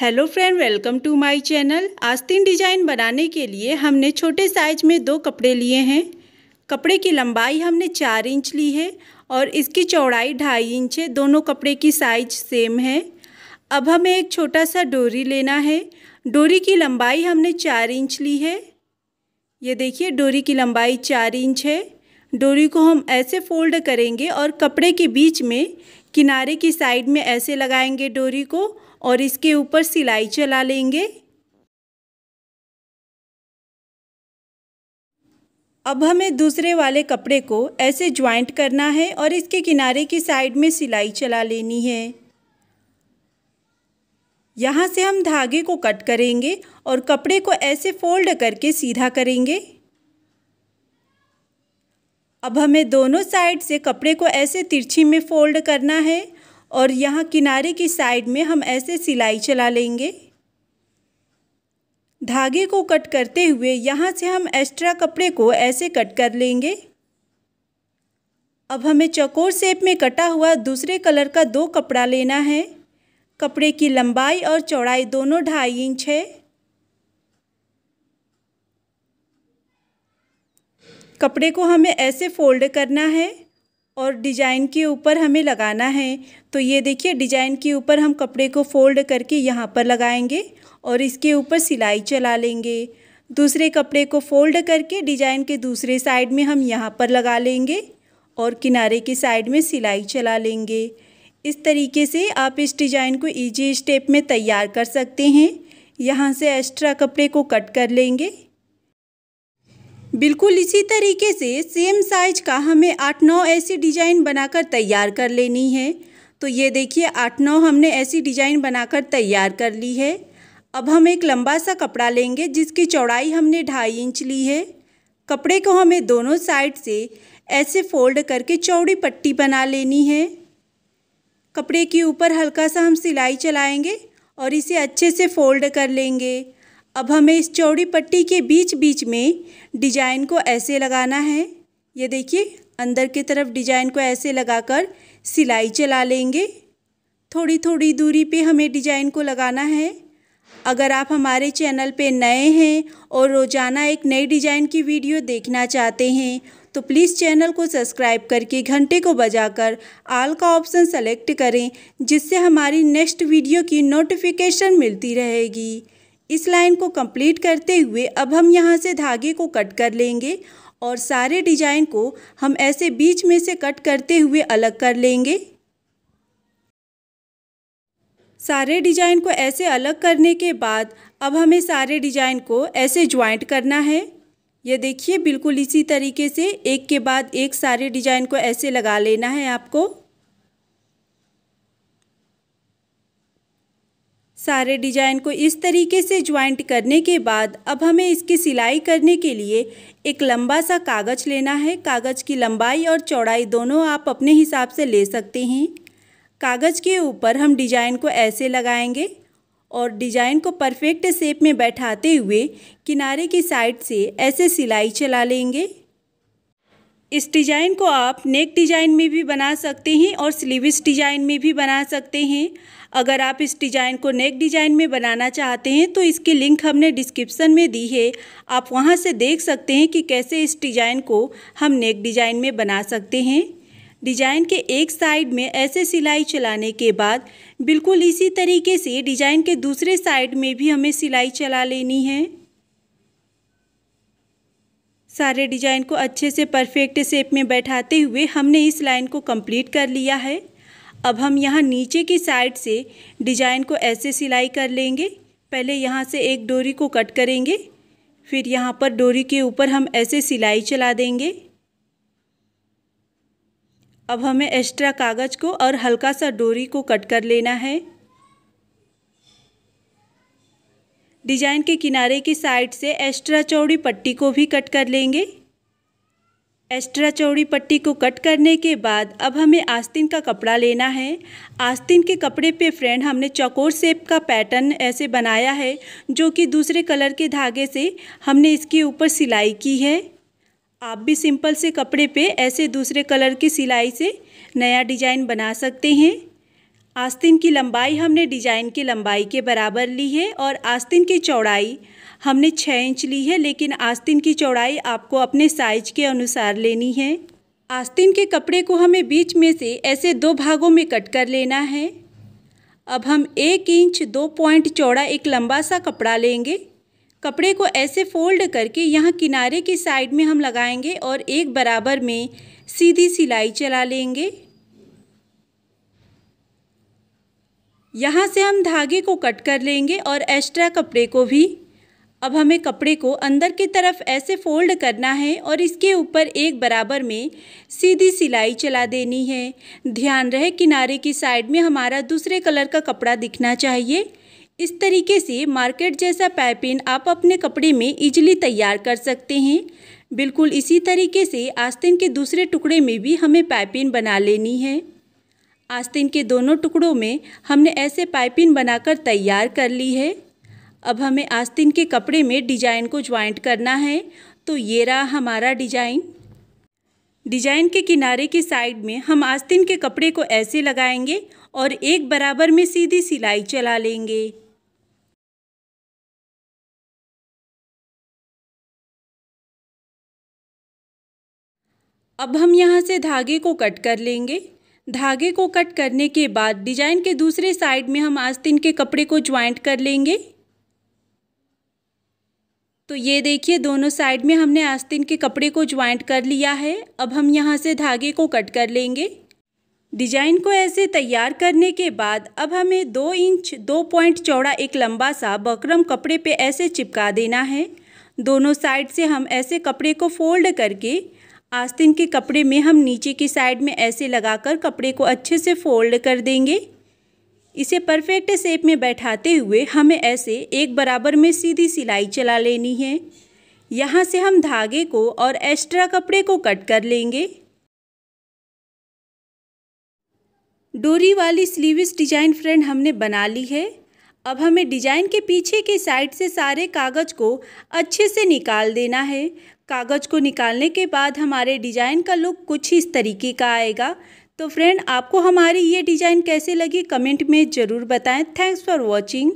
hello friend welcome to my channel आस्तीन design बनाने के लिए हमने छोटे साइज में दो कपड़े लिए हैं कपड़े की लंबाई हमने चार इंच ली है और इसकी चौड़ाई ढाई इंच है दोनों कपड़े की साइज सेम है अब हमें एक छोटा सा डोरी लेना है डोरी की लंबाई हमने चार इंच ली है ये देखिए डोरी की लंबाई चार इंच है डोरी को हम ऐसे फोल्ड करेंगे और कपड़े के बीच में किनारे की साइड में ऐसे लगाएंगे डोरी को और इसके ऊपर सिलाई चला लेंगे अब हमें दूसरे वाले कपड़े को ऐसे ज्वाइंट करना है और इसके किनारे की साइड में सिलाई चला लेनी है यहाँ से हम धागे को कट करेंगे और कपड़े को ऐसे फोल्ड करके सीधा करेंगे अब हमें दोनों साइड से कपड़े को ऐसे तिरछी में फोल्ड करना है और यहाँ किनारे की साइड में हम ऐसे सिलाई चला लेंगे धागे को कट करते हुए यहाँ से हम एक्स्ट्रा कपड़े को ऐसे कट कर लेंगे अब हमें चकोर शेप में कटा हुआ दूसरे कलर का दो कपड़ा लेना है कपड़े की लंबाई और चौड़ाई दोनों ढाई इंच है कपड़े को हमें ऐसे फोल्ड करना है और डिजाइन के ऊपर हमें लगाना है तो ये देखिए डिजाइन के ऊपर हम कपड़े को फोल्ड करके यहाँ पर लगाएंगे और इसके ऊपर सिलाई चला लेंगे दूसरे कपड़े को फोल्ड करके डिजाइन के दूसरे साइड में हम यहाँ पर लगा लेंगे और किनारे की साइड में सिलाई चला लेंगे इस तरीके से आप इस डिज़ाइन को इजी स्टेप में तैयार कर सकते हैं यहाँ से एक्स्ट्रा कपड़े को कट कर लेंगे बिल्कुल इसी तरीके से सेम साइज का हमें आठ नौ ऐसी डिजाइन बनाकर तैयार कर लेनी है तो ये देखिए आठ नौ हमने ऐसी डिजाइन बनाकर तैयार कर ली है अब हम एक लंबा सा कपड़ा लेंगे जिसकी चौड़ाई हमने ढाई इंच ली है कपड़े को हमें दोनों साइड से ऐसे फोल्ड करके चौड़ी पट्टी बना लेनी है कपड़े के ऊपर हल्का सा हम सिलाई चलाएंगे और इसे अच्छे से फोल्ड कर लेंगे अब हमें इस चौड़ी पट्टी के बीच बीच में डिजाइन को ऐसे लगाना है ये देखिए अंदर की तरफ डिजाइन को ऐसे लगाकर सिलाई चला लेंगे थोड़ी थोड़ी दूरी पे हमें डिजाइन को लगाना है अगर आप हमारे चैनल पे नए हैं और रोज़ाना एक नई डिज़ाइन की वीडियो देखना चाहते हैं तो प्लीज़ चैनल को सब्सक्राइब करके घंटे को बजाकर आल का ऑप्शन सेलेक्ट करें जिससे हमारी नेक्स्ट वीडियो की नोटिफिकेशन मिलती रहेगी इस लाइन को कंप्लीट करते हुए अब हम यहाँ से धागे को कट कर लेंगे और सारे डिजाइन को हम ऐसे बीच में से कट करते हुए अलग कर लेंगे सारे डिजाइन को ऐसे अलग करने के बाद अब हमें सारे डिजाइन को ऐसे ज्वाइंट करना है ये देखिए बिल्कुल इसी तरीके से एक के बाद एक सारे डिजाइन को ऐसे लगा लेना है आपको सारे डिजाइन को इस तरीके से ज्वाइंट करने के बाद अब हमें इसकी सिलाई करने के लिए एक लंबा सा कागज़ लेना है कागज़ की लंबाई और चौड़ाई दोनों आप अपने हिसाब से ले सकते हैं कागज़ के ऊपर हम डिजाइन को ऐसे लगाएंगे और डिजाइन को परफेक्ट शेप में बैठाते हुए किनारे की साइड से ऐसे सिलाई चला लेंगे इस डिजाइन को आप नेक डिजाइन में भी बना सकते हैं और स्लीविस डिजाइन में भी बना सकते हैं अगर आप इस डिज़ाइन को नेक डिज़ाइन में बनाना चाहते हैं तो इसकी लिंक हमने डिस्क्रिप्सन में दी है आप वहाँ से देख सकते हैं कि कैसे इस डिज़ाइन को हम नेक डिज़ाइन में बना सकते हैं डिज़ाइन के एक साइड में ऐसे सिलाई चलाने के बाद बिल्कुल इसी तरीके से डिज़ाइन के दूसरे साइड में भी हमें सिलाई चला लेनी है सारे डिज़ाइन को अच्छे से परफेक्ट शेप में बैठाते हुए हमने इस लाइन को कंप्लीट कर लिया है अब हम यहाँ नीचे की साइड से डिजाइन को ऐसे सिलाई कर लेंगे पहले यहाँ से एक डोरी को कट करेंगे फिर यहाँ पर डोरी के ऊपर हम ऐसे सिलाई चला देंगे अब हमें एक्स्ट्रा कागज़ को और हल्का सा डोरी को कट कर लेना है डिजाइन के किनारे की साइड से एक्स्ट्रा चौड़ी पट्टी को भी कट कर लेंगे एक्स्ट्रा चौड़ी पट्टी को कट करने के बाद अब हमें आस्तीन का कपड़ा लेना है आस्तीन के कपड़े पे फ्रेंड हमने चौकोर शेप का पैटर्न ऐसे बनाया है जो कि दूसरे कलर के धागे से हमने इसके ऊपर सिलाई की है आप भी सिंपल से कपड़े पे ऐसे दूसरे कलर की सिलाई से नया डिजाइन बना सकते हैं आस्तीन की लंबाई हमने डिजाइन की लंबाई के बराबर ली है और आस्तीन की चौड़ाई हमने छः इंच ली है लेकिन आस्तीन की चौड़ाई आपको अपने साइज के अनुसार लेनी है आस्तीन के कपड़े को हमें बीच में से ऐसे दो भागों में कट कर लेना है अब हम एक इंच दो पॉइंट चौड़ा एक लंबा सा कपड़ा लेंगे कपड़े को ऐसे फोल्ड करके यहाँ किनारे की साइड में हम लगाएंगे और एक बराबर में सीधी सिलाई चला लेंगे यहाँ से हम धागे को कट कर लेंगे और एक्स्ट्रा कपड़े को भी अब हमें कपड़े को अंदर की तरफ ऐसे फोल्ड करना है और इसके ऊपर एक बराबर में सीधी सिलाई चला देनी है ध्यान रहे किनारे की साइड में हमारा दूसरे कलर का कपड़ा दिखना चाहिए इस तरीके से मार्केट जैसा पैपिन आप अपने कपड़े में इजली तैयार कर सकते हैं बिल्कुल इसी तरीके से आस्तीन के दूसरे टुकड़े में भी हमें पैपिन बना लेनी है आस्तीन तो के दोनों टुकड़ों में हमने ऐसे पाइपिंग बनाकर तैयार कर ली है अब हमें आस्तीन तो के कपड़े में डिजाइन को ज्वाइंट करना है तो ये रहा हमारा डिजाइन डिजाइन के किनारे की साइड में हम आस्तीन तो के कपड़े को ऐसे लगाएंगे और एक बराबर में सीधी सिलाई चला लेंगे अब हम यहाँ से धागे को कट कर लेंगे धागे को कट करने के बाद डिजाइन के दूसरे साइड में हम आस्तीन के कपड़े को ज्वाइंट कर लेंगे तो ये देखिए दोनों साइड में हमने आस्तीन के कपड़े को ज्वाइंट कर लिया है अब हम यहाँ से धागे को कट कर लेंगे डिजाइन को ऐसे तैयार करने के बाद अब हमें दो इंच दो पॉइंट चौड़ा एक लंबा सा बकरम कपड़े पे ऐसे चिपका देना है दोनों साइड से हम ऐसे कपड़े को फोल्ड करके आस्तीन तो के कपड़े में हम नीचे की साइड में ऐसे लगाकर कपड़े को अच्छे से फोल्ड कर देंगे इसे परफेक्ट शेप में बैठाते हुए हमें ऐसे एक बराबर में सीधी सिलाई चला लेनी है यहाँ से हम धागे को और एक्स्ट्रा कपड़े को कट कर लेंगे डोरी वाली स्लीविस डिजाइन फ्रेंड हमने बना ली है अब हमें डिजाइन के पीछे के साइड से सारे कागज़ को अच्छे से निकाल देना है कागज़ को निकालने के बाद हमारे डिज़ाइन का लुक कुछ इस तरीके का आएगा तो फ्रेंड आपको हमारी ये डिज़ाइन कैसे लगी कमेंट में ज़रूर बताएं थैंक्स फॉर वॉचिंग